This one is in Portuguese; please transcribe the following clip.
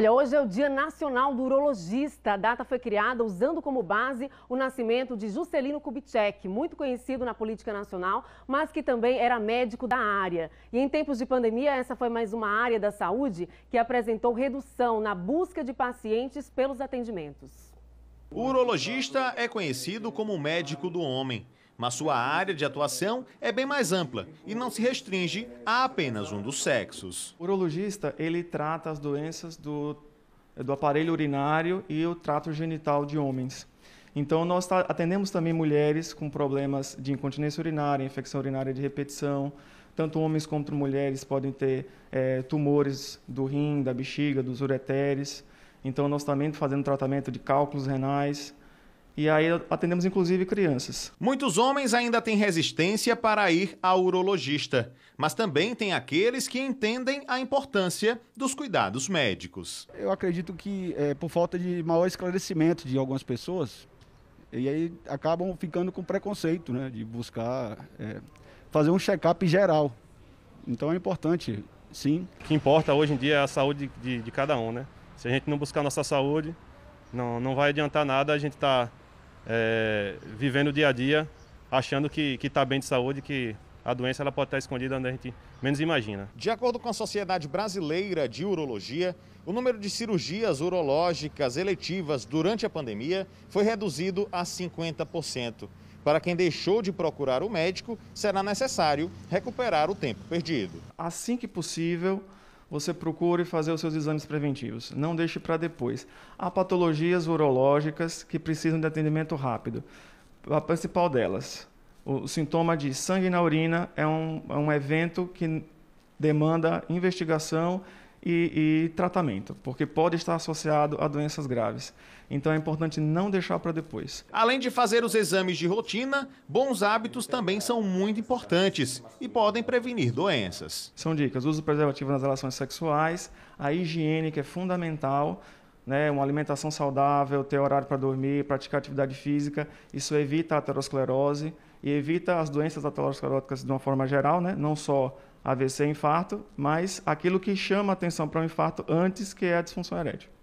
Olha, hoje é o Dia Nacional do Urologista. A data foi criada usando como base o nascimento de Juscelino Kubitschek, muito conhecido na política nacional, mas que também era médico da área. E em tempos de pandemia, essa foi mais uma área da saúde que apresentou redução na busca de pacientes pelos atendimentos. O urologista é conhecido como o médico do homem mas sua área de atuação é bem mais ampla e não se restringe a apenas um dos sexos. O urologista, ele trata as doenças do, do aparelho urinário e o trato genital de homens. Então, nós atendemos também mulheres com problemas de incontinência urinária, infecção urinária de repetição. Tanto homens quanto mulheres podem ter é, tumores do rim, da bexiga, dos ureteres. Então, nós também fazemos tratamento de cálculos renais, e aí atendemos inclusive crianças. Muitos homens ainda têm resistência para ir ao urologista, mas também tem aqueles que entendem a importância dos cuidados médicos. Eu acredito que é, por falta de maior esclarecimento de algumas pessoas, e aí acabam ficando com preconceito, né, de buscar é, fazer um check-up geral. Então é importante, sim. O que importa hoje em dia é a saúde de, de cada um, né? Se a gente não buscar nossa saúde, não, não vai adiantar nada a gente estar tá é, vivendo o dia a dia, achando que está bem de saúde, que a doença ela pode estar escondida onde a gente menos imagina. De acordo com a Sociedade Brasileira de Urologia, o número de cirurgias urológicas eletivas durante a pandemia foi reduzido a 50%. Para quem deixou de procurar o médico, será necessário recuperar o tempo perdido. Assim que possível, você procure fazer os seus exames preventivos. Não deixe para depois. Há patologias urológicas que precisam de atendimento rápido. A principal delas, o sintoma de sangue na urina é um, é um evento que demanda investigação e, e tratamento, porque pode estar associado a doenças graves. Então é importante não deixar para depois. Além de fazer os exames de rotina, bons hábitos também são muito importantes e podem prevenir doenças. São dicas: uso preservativo nas relações sexuais, a higiene que é fundamental né, uma alimentação saudável, ter horário para dormir, praticar atividade física, isso evita a aterosclerose e evita as doenças ateroscleróticas de uma forma geral, né, não só AVC e infarto, mas aquilo que chama atenção para o um infarto antes, que é a disfunção erétil.